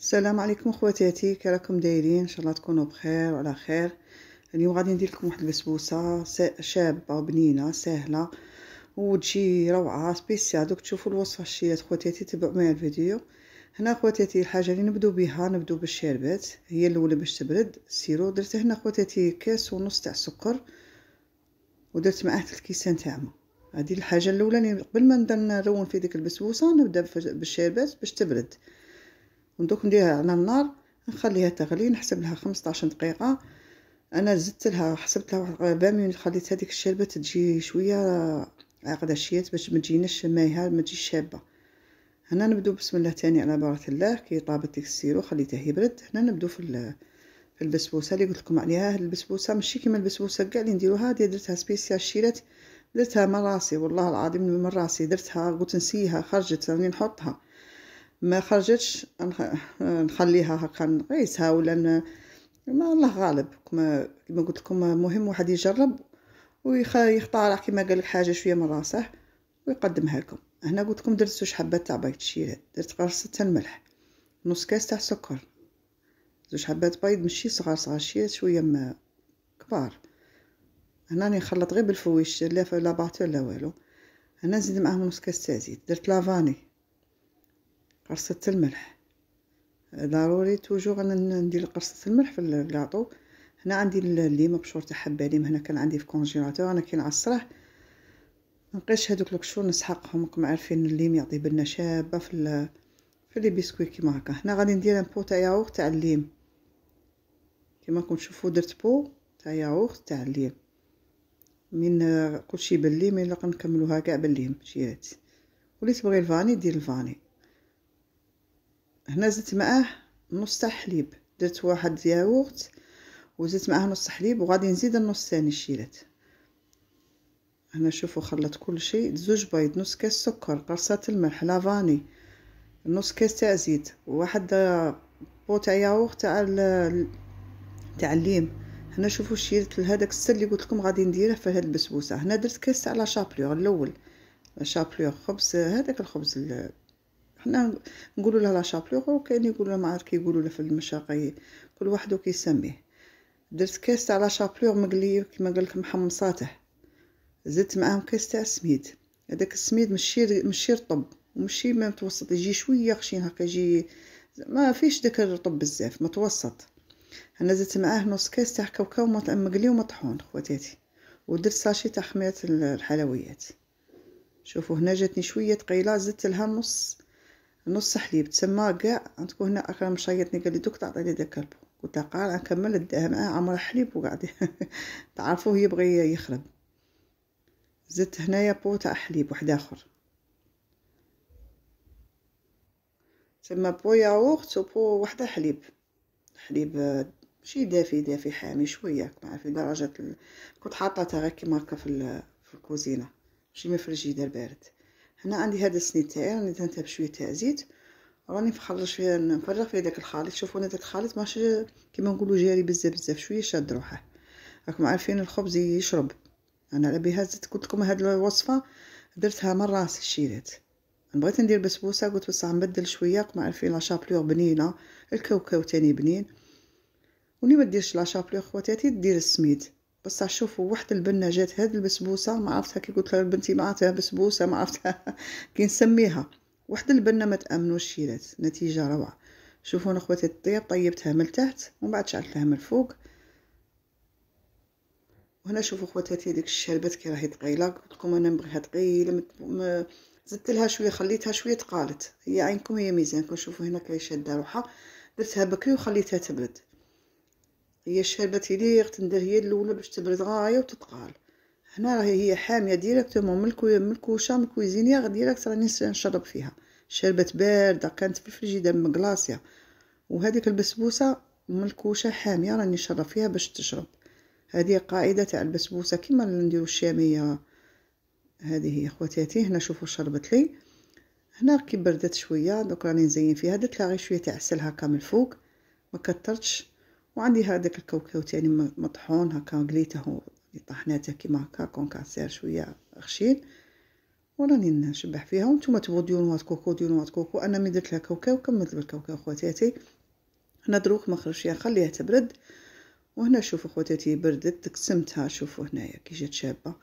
السلام عليكم خواتاتي كي راكم دايرين ان شاء الله تكونوا بخير وعلى خير اليوم غادي ندير لكم واحد البسبوسه شابه وبنينه سهله وتجي روعه سبيسيال دوك تشوفوا الوصفه الشيات خواتاتي تبعوا معايا الفيديو هنا خواتاتي الحاجه اللي نبدو بها نبدو بالشربات هي الاولى باش تبرد سيرو درت هنا خواتاتي كاس ونص تاع سكر ودرت معاه ثلاث كيسان تاع ما هذه الحاجه الاولى اللي قبل ما نبدا نرون في ديك البسبوسه نبدا بالشربات باش تبرد ودوك نديرها على النار نخليها تغلي نحسب لها 15 دقيقه انا زدت لها حسبت لها واحد 20 خليت هذيك الشربه تجي شويه عقده شيات باش ما تجيناش مايها ما تجيش شابه هنا نبدو بسم الله تاني على بركه الله كي طابت ديك السيرو خليته يبرد هنا نبدو في في البسبوسه اللي قلت لكم عليها البسبوسه ماشي كيما البسبوسه كاع اللي نديروها هذه درتها سبيسيال شيرات درتها من راسي والله العظيم من راسي درتها قلت نسيها خرجت راني نحطها ما خرجتش نخليها هكا نقيسها ولا ما الله غالب كما كما قلت لكم مهم واحد يجرب ويختار كيما قال حاجه شويه من راسه ويقدمها لكم هنا قلت لكم درت زوج حبات تاع بيض شيره درت قرصه تاع الملح نص كاس تاع سكر زوج حبات بيض ماشي صغار صغار شيره شويه ما كبار هنا راني نخلط غير بالفويش لا لا باتور لا والو هنا نزيد معاهم نص كاس تاع زيت درت لافاني قرصة الملح ضروري توجور انا ندير قرصة الملح في الكاطو هنا عندي الليم مبشور تاع حبه ليم هنا كان عندي في كونجيلاتور انا كي نعصره منبقيش هادوك القشور نسحقهم راكم عارفين الليم يعطي بنه شابه في في لي بيسكوي كيما هكا هنا غادي ندير ان بو تاع ياغورت تاع الليم كيما راكم تشوفوا درت بو تاع ياغورت تاع الليم من كلشي بالليم الا نكملوها كاع بالليم شيرات ولي تبغي الفاني دير الفاني هنا زدت معاه نص تاع حليب درت واحد ياغورت وزدت معاه نص حليب وغادي نزيد النص ثاني شيلات هنا شوفوا خلط كل شيء زوج بيض نص كاس سكر قرصه الملح لافاني نص كاس تاع زيت واحد بو تاع ياغورت تاع تاع الليم هنا شوفوا شيلت هذاك السر اللي قلت لكم غادي نديره في هاد البسبوسه هنا درت كاس تاع لا شابلور الاول لا شابلور خبز هذاك الخبز حنا نقولوا لها لا شابلوغ وكاين يقولوا ما عارف كيقولوا لها في المشاقي كل واحد كيسميه درت كاس تاع لا شابلوغ مقلي كيما قال لك محمصاته زدت معاهم كاس تاع السميد هذاك السميد ماشي ماشي رطب وماشي ما متوسط يجي شويه خشين هكا يجي ما فيش داك الرطب بزاف متوسط انا زدت معاه نص كاس تاع كاوكاو مقلي ومطحون خواتاتي ودرت ساشي تاع خميره الحلويات شوفوا هنا جاتني شويه ثقيله زدت لها نص نص حليب تما كاع عندكم هنا اكرم شيطني قال لي دوك تعطيني داك البو قلت له قال نكمل نديها معاه عمر حليب وقاعد تعرفوه يبغي يخرب زدت هنايا بو تاع حليب واحد اخر تما بو ياغورت وبو وحده حليب حليب شي دافي دافي حامي شويه ما في درجه ال... كنت حاطه غير كيما هكا في, في الكوزينه ماشي مفرجي دار بارد هنا عندي هاد السنيد تاعي راني دهنتها بشويه تاع زيت راني نخرج فيها نفرغ فيها داك الخليط شوفوا انا داك الخليط ماشي كيما نقولوا جاري بزاف بزاف شويه شاد روحه راكم عارفين الخبز يشرب انا على بها قلت لكم هاد الوصفه درتها من راسي الشيلات بغيت ندير بسبوسه قلت بصح نبدل شويه راكم عارفين لا شابلور بنينه الكاوكاو تاني بنين وني ما ديرش لا شابلور خواتاتي دير السميد بصح شوفوا وحده البنه جات هاد البسبوسه ما عرفتها كي قلت لها بنتي ما عرفتها بسبوسه ما عرفتها كي نسميها وحده البنه ما تامنوش شيلات نتيجه روعه شوفوا اخواتي الطياب طيبتها من تحت ومن بعد شعلتها من الفوق وهنا شوفوا اخواتاتي هذيك الشربات كي راهي ثقيله قلت لكم انا نبغيها ثقيله م... زدت لها شويه خليتها شويه تقالت هي عينكم هي ميزانكم شوفوا هنا كي شاده روحها درتها بكري وخليتها تبرد هي الشاربه تيلي تندير هي الاولى باش تبرد غايه وتتقال هنا راهي هي حاميه ديريكتومون من الكو من الكوشه من الكويزينيه ديريكت راني نشرب فيها الشاربه بارده كانت في الفريجيدير مقلاصيه وهذيك البسبوسه من الكوشه حاميه راني نشرب فيها باش تشرب هذه قاعده تاع البسبوسه كيما نديرو الشاميه هذه هي خواتاتي هنا شوفوا شربت لي هنا كي بردت شويه دوك راني نزين فيها درت لها غير شويه تاع عسل هكا من الفوق ما وعندي هذاك الكاوكاو تاني يعني مطحون هكا قليته يعني طحناته كيما هكا كونكاسير شويه خشين وراني نشبح فيها وانتم تبغوا ديروا نواط كوكو ديروا نواط كوكو انا مي درت لها كوكو كملت بالكوكو خواتاتي هنا دروك ما خرجش خليها تبرد وهنا شوفوا خواتاتي بردت تقسمتها شوفوا هنايا كي جات شابه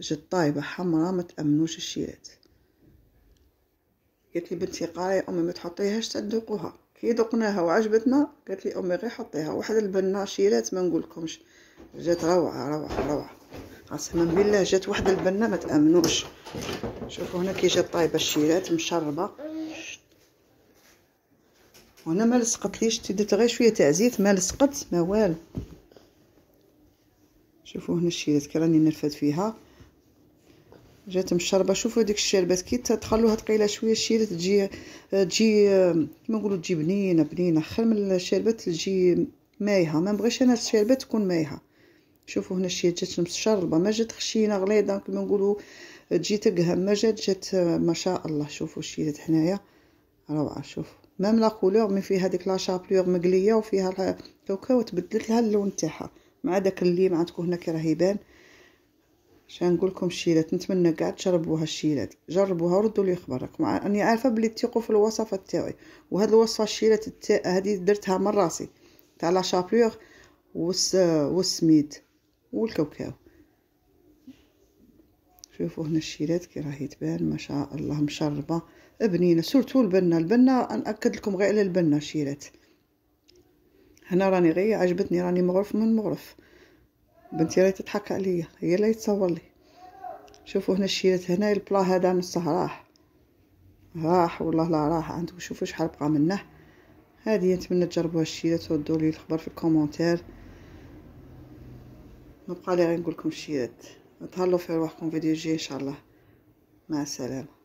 جات طايبه حمراء ما تامنوش الشيلات قالت لي بنتي قرايه امي ما تحطيهاش تدوقوها كي ذقناها وعجبتنا قالت لي امي غير حطيها واحد البناشيرات شيرات ما نقولكمش جات روعه روعه روعه قسما بالله جات واحد البنه ما تامنوش شوفوا هنا كي جات طايبه الشيرات مشربه وانا ما لصقتليش ليش غير شويه تاع زيت ما لصقت ما والو شوفوا هنا الشيرات كي راني نرفد فيها جات مشربه شوفوا هذيك الشربات كي تخلوها ثقيله شويه الشيره تجي تجي كيما نقولوا تجي بنينه بنينه خير من الشربات تجي مايها ما نبغيش انا الشربات تكون مايها شوفوا هنا الشيره جات مشربه ما جات خشينه غليظه كيما نقولوا تجي تقهم ما جات جات ما شاء الله شوفوا الشيره حنايا روعه شوفوا مام لا كولور مي فيها ديك لا شابلور مقليه وفيها كاوكاو وتبدلت لها اللون تاعها مع داك الليم تكون هنا كي راه يبان شان نقول لكم الشيلات نتمنى كاع تجربوها الشيلات جربوها وردوا لي خبرك مع اني عارفه بلي تيقوا في الوصفه تاعي وهاد الوصفه الشيلات التا... هذه درتها من راسي تاع لا شابلوغ والس... والسميد والكاوكاو شوفوا هنا الشيلات كي راهي تبان ما شاء الله مشربه بنينه سورتو البنه البنه ناكد لكم غير على البنه الشيلات هنا راني غير عجبتني راني مغرف من مغرف بنتي راهي تضحك عليا هي اللي تصور لي شوفوا هنا شيلت هنا البلا هذا نصه راح راح والله لا راح عندو شوفوا شحال بقى منه هذه نتمنى تجربوها الشيلات وردوا لي الخبر في الكومونتير نبقى لي نقول لكم الشيلات تهلاو في روحكم فيديو جاي ان شاء الله مع السلامه